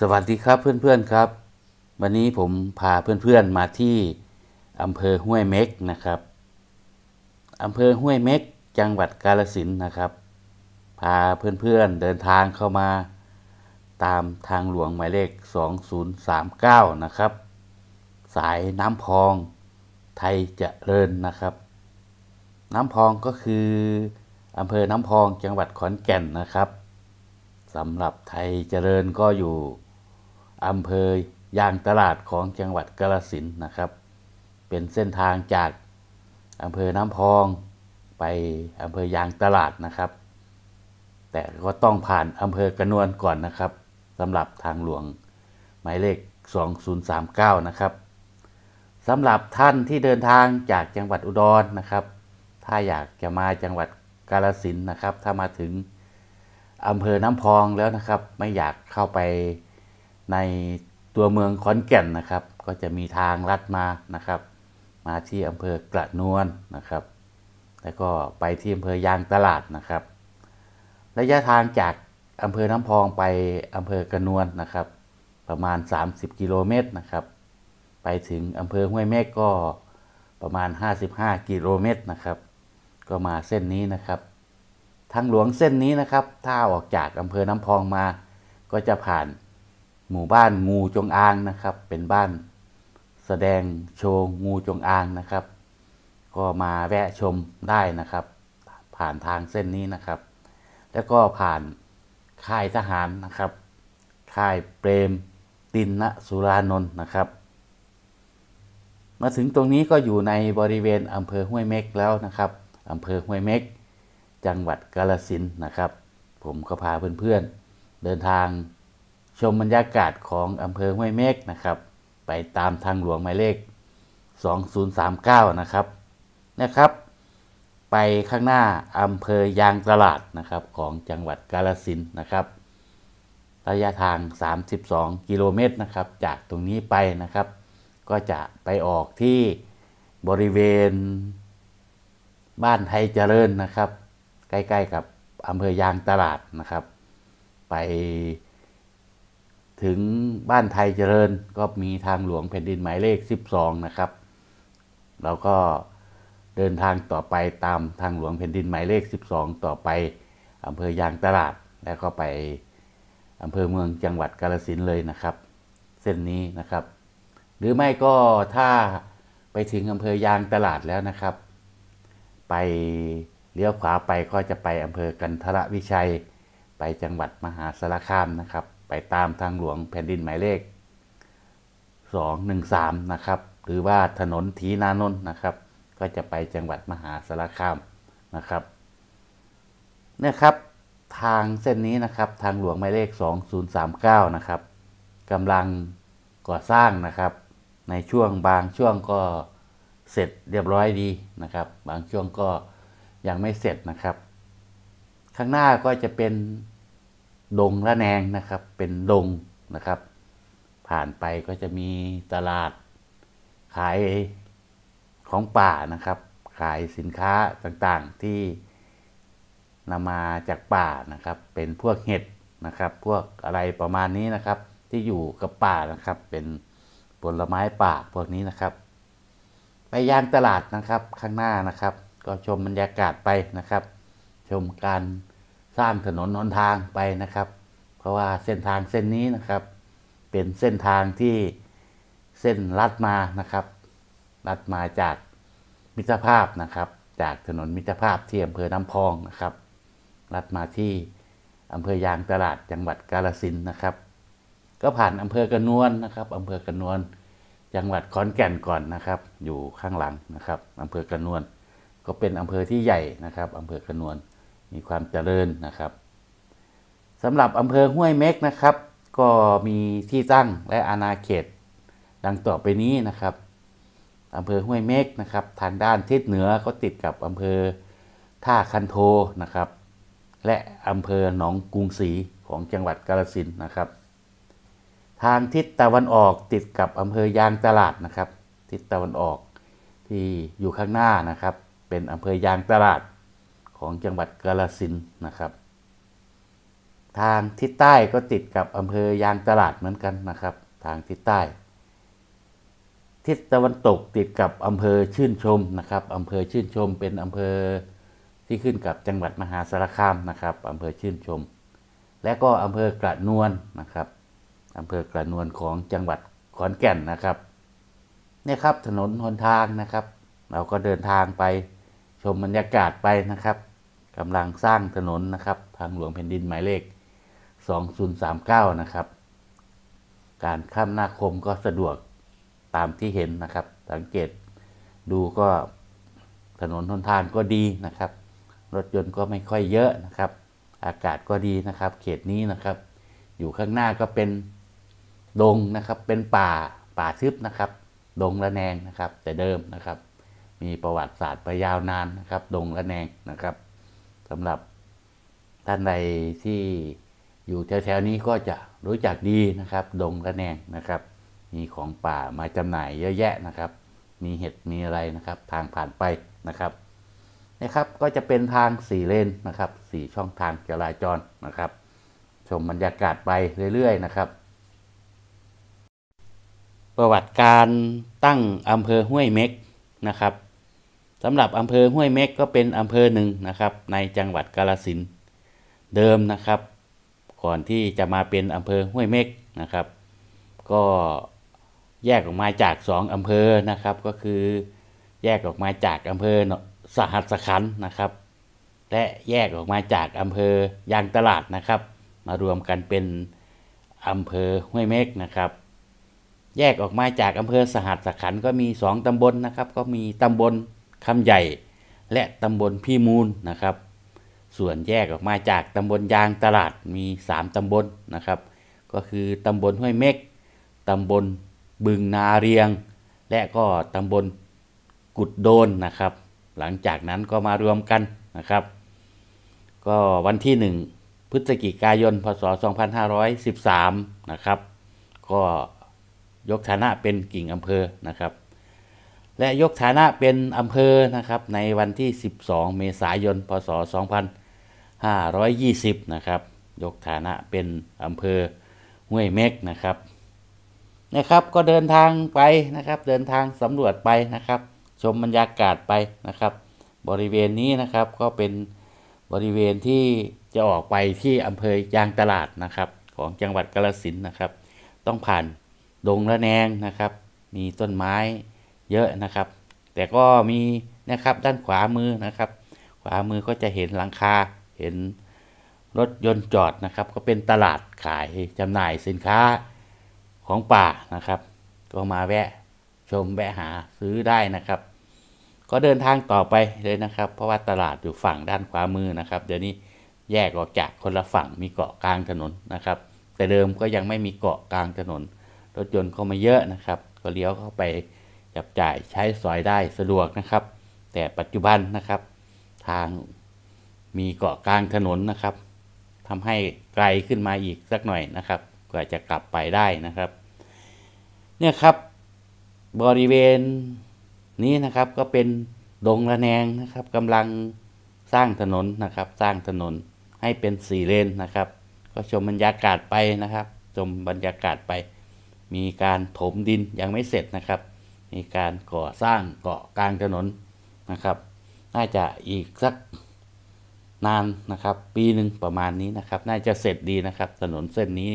สวัสดีครับเพื่อนๆครับ วันนี้ผมพาเพื่อนๆมาที่อำเภอห้วยเม็กนะครับอำเภอห้วยเม็กจังหวัดกาลสินนะครับ พาเพื่อนๆเดินทางเข้ามา ตามทางหลวงหมายเลข 2039 นะครับ สายน้ำพอง ไทยจะเริญนนะครับ น้ำพองก็คือ อำเภอน้ำพองจังหวัดขอนแก่นนะครับสำหรับไทยเจริญก็อยู่อำเภอยางตลาดของจังหวัดกาลสินนะครับ เป็นเส้นทางจากอำเภอน้ำพอง ไปอำเภอยางตลาดนะครับ แต่ก็ต้องผ่านอำเภอกระนวนก่อนนะครับสำหรับทางหลวงหมายเลข2039นะครับสำหรับท่านที่เดินทางจากจังหวัดอุดรนนะครับ ถ้าอยากจะมาจังหวัดกาลสินนะครับ ถ้ามาถึงอำเภอน้ำพองแล้วนะครับ ไม่อยากเข้าไปในตัวเมืองขอนแก่นนะครับ ก็จะมีทางลัดมานะครับ มาที่อำเภอกระนวนนะครับแล้วก็ไปที่อำเภอยางตลาดนะครับระยะทางจากอำเภอน้ำพองไปอำเภอกระนวน นะครับ ประมาณ 30 กิโลเมตรนะครับ ไปถึงอำเภอห้วยเมฆก็ประมาณ55กิโลเมตรนะครับ ก็มาเส้นนี้นะครับทางหลวงเส้นนี้นะครับ ถ้าออกจากอำเภอน้ำพองมา ก็จะผ่านหมู่บ้านงูจงอางนะครับ เป็นบ้านแสดงโชว์งูจงอางนะครับ ก็มาแวะชมได้นะครับ ผ่านทางเส้นนี้นะครับ แล้วก็ผ่านค่ายทหารนะครับ ค่ายเปรมตินนะสุรานนท์นะครับ มาถึงตรงนี้ก็อยู่ในบริเวณอำเภอห้วยเม็กแล้วนะครับอำเภอห้วยเม็ก จังหวัดกาลสินนะครับ ผมก็พาเพื่อนๆเดินทางชมบรรยากาศของอำเภอห้วยเมฆนะครับ ไปตามทางหลวงหมายเลข 2039นะครับ นะครับ ไปข้างหน้าอำเภอยางตลาดนะครับ ของจังหวัดกาลสินนะครับ ระยะทาง 32 กิโลเมตรนะครับ จากตรงนี้ไปนะครับ ก็จะไปออกที่บริเวณบ้านไทยเจริญนะครับ ใกล้ๆกับอำเภอยางตลาดนะครับ ไปถึงบ้านไทยเจริญก็มีทางหลวงแผ่นดินหมายเลข 12 นะครับ เราก็เดินทางต่อไปตามทางหลวงแผ่นดินหมายเลข 12 ต่อไป อำเภอยางตลาดแล้วก็ไปอำเภอเมืองจังหวัดกาลสินเลยนะครับ เส้นนี้นะครับ หรือไม่ก็ถ้าไปถึงอำเภอยางตลาดแล้วนะครับ ไปเลี้ยวขวาไปก็จะไปอำเภอกันทรวิชัย ไปจังหวัดมหาสารคามนะครับไปตามทางหลวงแผ่นดินหมายเลข 213นะครับ หรือว่าถนนทีนานนท์นะครับ ก็จะไปจังหวัดมหาสารคามนะครับเนี่ยครับทางเส้นนี้นะครับ ทางหลวงหมายเลข 2039นะครับกำลังก่อสร้างนะครับ ในช่วงบางช่วงก็เสร็จเรียบร้อยดีนะครับ บางช่วงก็ยังไม่เสร็จนะครับ ข้างหน้าก็จะเป็นดงละแนงนะครับเป็นดงนะครับ ผ่านไปก็จะมีตลาดขายของป่านะครับ ขายสินค้าต่างๆที่นำมาจากป่านะครับ เป็นพวกเห็ดนะครับ พวกอะไรประมาณนี้นะครับ ที่อยู่กับป่านะครับ เป็นผลไม้ป่าพวกนี้นะครับ ไปย่างตลาดนะครับข้างหน้านะครับ ก็ชมบรรยากาศไปนะครับ ชมการสร้างถนนหนทางไปนะครับ เพราะว่าเส้นทางเส้นนี้นะครับเป็นเส้นทางที่เส้นลัดมานะครับ ลัดมาจากมิตรภาพนะครับ จากถนนมิตรภาพที่อำเภอน้ำพองนะครับ ลัดมาที่อำเภอยางตลาดจังหวัดกาลสินนะครับ ก็ผ่านอำเภอกระนวนนะครับอำเภอกระนวนจังหวัดขอนแก่นก่อนนะครับ อยู่ข้างหลังนะครับอำเภอกระนวนก็เป็นอำเภอที่ใหญ่นะครับอำเภอกระนวนมีความเจริญนะครับสำหรับอำเภอห้วยเม็กนะครับ ก็มีที่ตั้งและอาณาเขต ดังต่อไปนี้นะครับอำเภอห้วยเม็กนะครับ ทางด้านทิศเหนือก็ติดกับอำเภอท่าคันโทนะครับ และอำเภอหนองกรุงศรีของจังหวัดกาฬสินนะครับ ทางทิศตะวันออกติดกับอำเภอยางตลาดนะครับ ทิศตะวันออกที่อยู่ข้างหน้านะครับ เป็นอำเภอยางตลาดของจังหวัดกาลสินนะครับ ทางทิศใต้ก็ติดกับ อำเภอยางตลาดเหมือนกันนะครับ ทางทิศใต้ ทิศตะวันตกติดกับอำเภอชื่นชมนะครับ อำเภอชื่นชม เป็นอำเภอที่ขึ้นกับจังหวัดมหาสารคามนะครับ อำเภอชื่นชม และก็ อำเภอกระนวลนะครับอำเภอกระนวลของจังหวัดขอนแก่นนะครับ นี่ครับถนนหนทางนะครับ เราก็เดินทางไปชมบรรยากาศไปนะครับกำลังสร้างถนนนะครับทางหลวงแผ่นดินหมายเลข 2039 นะครับ การข้ามนาคมก็สะดวกตามที่เห็นนะครับ สังเกต ดูก็ถนนทนทางก็ดีนะครับ รถยนต์ก็ไม่ค่อยเยอะนะครับ อากาศก็ดีนะครับ เขตนี้นะครับ อยู่ข้างหน้าก็เป็น ดงนะครับ เป็นป่าป่าทึบนะครับ ดงละแนงนะครับ แต่เดิมนะครับ มีประวัติศาสตร์ไปยาวนานนะครับ ดงละแนงนะครับสำหรับท่านใดที่อยู่แถวๆนี้ก็จะรู้จักดีนะครับ ดงระแนงนะครับ มีของป่ามาจำหน่ายเยอะแยะนะครับ มีเห็ดมีอะไรนะครับ ทางผ่านไปนะครับนะครับก็จะเป็นทางสี่เลนนะครับสี่ช่องทางจราจรนะครับชมบรรยากาศไปเรื่อยๆ นะครับ ประวัติการตั้งอำเภอห้วยเม็กนะครับสำหรับอำเภอห้วยเม็กก็เป็นอำเภอหนึ่งนะครับ ในจังหวัดกาลสินเดิมนะครับก่อนที่จะมาเป็นอำเภอห้วยเม็กนะครับ ก็แยกออกมาจากสองอำเภอนะครับก็คือแยกออกมาจากอำเภอสหัสขันนะครับ และแยกออกมาจากอำเภอยางตลาดนะครับ มารวมกันเป็นอำเภอห้วยเม็กนะครับ แยกออกมาจากอำเภอสหัสขันก็มีสองตำบลนะครับ ก็มีตำบลคำใหญ่และตำบลพี่มูลนะครับ ส่วนแยกออกมาจากตำบลยางตลาดมี 3 ตำบลนะครับ ก็คือตำบลห้วยเม็กตำบลบึงนาเรียง และก็ตำบลกุดโดนนะครับ หลังจากนั้นก็มารวมกันนะครับ ก็วันที่ 1 พฤศจิกายนพศ2513นะครับก็ยกฐานะเป็นกิ่งอำเภอนะครับและยกฐานะเป็น อำเภอนะครับในวันที่ 12 เมษายนพศ2520นะครับยกฐานะเป็น อำเภอห้วยเม็กนะครับ นะครับก็เดินทางไปนะครับ เดินทางสำรวจไปนะครับชมบรรยากาศไปนะครับ บริเวณนี้นะครับก็เป็นบริเวณที่จะออกไปที่ อำเภอยางตลาดนะครับของจังหวัดกาฬสินนะครับ ต้องผ่านดงละแนงนะครับ มีต้นไม้เยอะนะครับ แต่ก็มีนะครับด้านขวามือนะครับ ขวามือก็จะเห็นหลังคา เห็นรถยนต์จอดนะครับ ก็เป็นตลาดขายจำหน่ายสินค้าของป่านะครับ ก็มาแวะชมแวะหาซื้อได้นะครับ ก็เดินทางต่อไปเลยนะครับ เพราะว่าตลาดอยู่ฝั่งด้านขวามือนะครับ เดี๋ยวนี้แยกออกจากคนละฝั่งมีเกาะกลางถนนนะครับ แต่เดิมก็ยังไม่มีเกาะกลางถนน รถยนต์เข้ามาเยอะนะครับ ก็เลี้ยวเข้าไปจับจ่ายใช้สอยได้สะดวกนะครับ แต่ปัจจุบันนะครับทางมีเกาะกลางถนนนะครับทำให้ไกลขึ้นมาอีกสักหน่อยนะครับ กว่าจะกลับไปได้นะครับ เนี่ยครับบริเวณนี้นะครับก็เป็นดงระแนงนะครับกำลังสร้างถนนนะครับ สร้างถนนให้เป็นสี่เลน นะครับ ก็ชมบรรยากาศไปนะครับ ชมบรรยากาศไป มีการถมดินยังไม่เสร็จนะครับมีการก่อสร้างเกาะกลางถนนนะครับ น่าจะอีกสักนานนะครับ ปีหนึ่งประมาณนี้นะครับ น่าจะเสร็จดีนะครับ ถนนเส้นนี้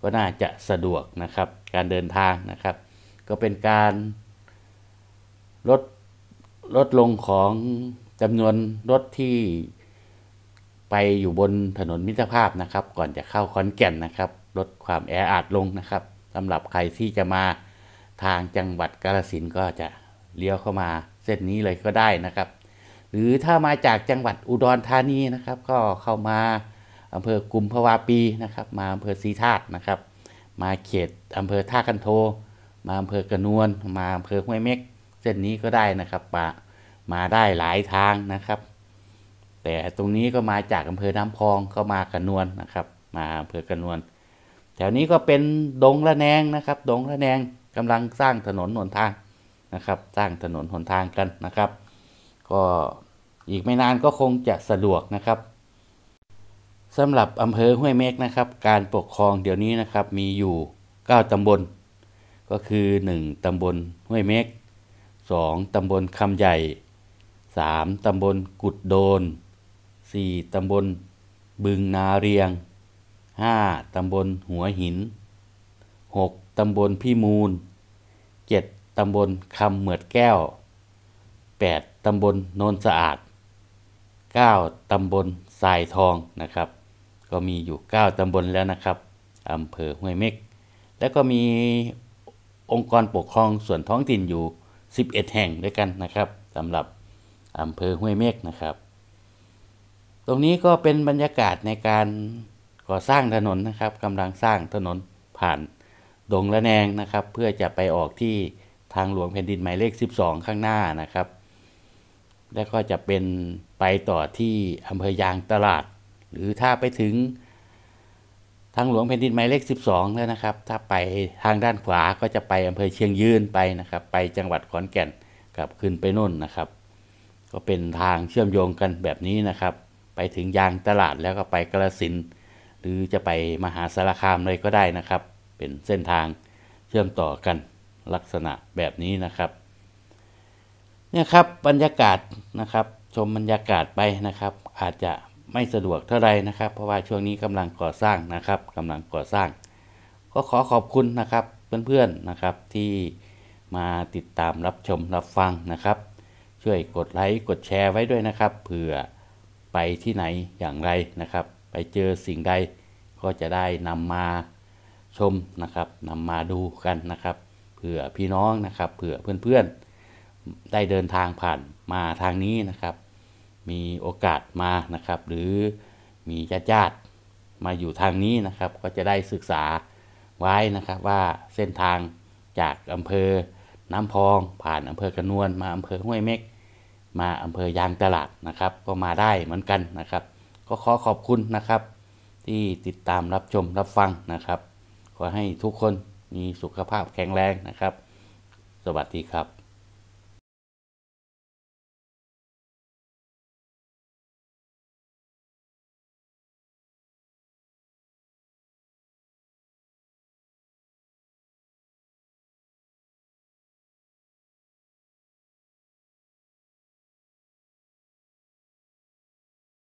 ก็น่าจะสะดวกนะครับ การเดินทางนะครับ ก็เป็นการลดลดลงของจำนวนรถที่ไปอยู่บนถนนมิตรภาพนะครับ ก่อนจะเข้าคอนแก่นนะครับ ลดความแออัดลงนะครับสำหรับใครที่จะมาทางจังหวัดกาลสินก็จะเลี้ยวเข้ามาเส้นนี้เลยก็ได้นะครับ หรือถ้ามาจากจังหวัดอุดรธานีนะครับ ก็เข้ามาอำเภอกุมภาวาปีนะครับ มาอำเภอศรีธาตุนะครับ มาเขตอำเภอท่าคันโท มาอำเภอกระนวลมาอำเภอห้วยเม็ก เส้นนี้ก็ได้นะครับมามาได้หลายทางนะครับ แต่ตรงนี้ก็มาจากอำเภอน้ำพองก็มากระนวลนะครับ มาอำเภอกระนวลแถวนี้ก็เป็นดงละแนงนะครับ ดงละแนงกำลังสร้างถนนหนทางนะครับ สร้างถนนหนทางกันนะครับ ก็อีกไม่นานก็คงจะสะดวกนะครับสำหรับอำเภอห้วยเมฆนะครับการปกครองเดี๋ยวนี้นะครับมีอยู่ 9 ตำบลก็คือ 1ตำบลห้วยเมฆ2ตำบลคำใหญ่ 3ตำบลกุดโดน 4ตำบลบึงนาเรียง 5ตำบลหัวหิน 6ตำบลพี่มูล 7. ตำบลคำเหมือดแก้ว 8. ตำบลโนนสะอาด 9. ตำบลทรายทองนะครับ ก็มีอยู่ 9ตำบลแล้วนะครับอำเภอห้วยเม็กและก็มีองค์กรปกครองส่วนท้องถิ่นอยู่ 11 แห่งด้วยกันนะครับสำหรับอำเภอห้วยเม็กนะครับ ตรงนี้ก็เป็นบรรยากาศในการก่อสร้างถนนนะครับกำลังสร้างถนนผ่านดงละแนงนะครับเพื่อจะไปออกที่ทางหลวงแผ่นดินหมายเลข 12 ข้างหน้านะครับ แล้วก็จะเป็นไปต่อที่อำเภอยางตลาด หรือถ้าไปถึงทางหลวงแผ่นดินหมายเลข 12แล้วนะครับ ถ้าไปทางด้านขวาก็จะไปอำเภอเชียงยืนไปนะครับ ไปจังหวัดขอนแก่นกลับขึ้นไปน่นนะครับ ก็เป็นทางเชื่อมโยงกันแบบนี้นะครับ ไปถึงยางตลาดแล้วก็ไปกระสินหรือจะไปมหาสารคามเลยก็ได้นะครับเป็นเส้นทางเชื่อมต่อกันลักษณะแบบนี้นะครับเนี่ยครับ บรรยากาศนะครับ ชมบรรยากาศไปนะครับ อาจจะไม่สะดวกเท่าไรนะครับ เพราะว่าช่วงนี้กำลังก่อสร้างนะครับ กำลังก่อสร้างก็ขอขอบคุณนะครับ เพื่อนเพื่อนะครับที่มาติดตามรับชมรับฟังนะครับ ช่วยกดไลค์กดแชร์ไว้ด้วยนะครับ เผื่อไปที่ไหนอย่างไรนะครับ ไปเจอสิ่งใดก็จะได้นำมาชมนะครับนำมาดูกันนะครับเผื่อพี่น้องนะครับเผื่อเพื่อนๆ ได้เดินทางผ่านมาทางนี้นะครับ มีโอกาสมานะครับ หรือมีญาติญาติมาอยู่ทางนี้นะครับ ก็จะได้ศึกษาไว้นะครับว่าเส้นทางจากอำเภอน้ำพอง ผ่านอำเภอกระนวนมาอำเภอห้วยเม็ก มาอำเภอยางตลาดนะครับ ก็มาได้เหมือนกันนะครับ ก็ขอขอบคุณนะครับที่ติดตามรับชม รับฟังนะครับขอให้ทุกคนมีสุขภาพแข็งแรงนะครับ สวัสดีครับ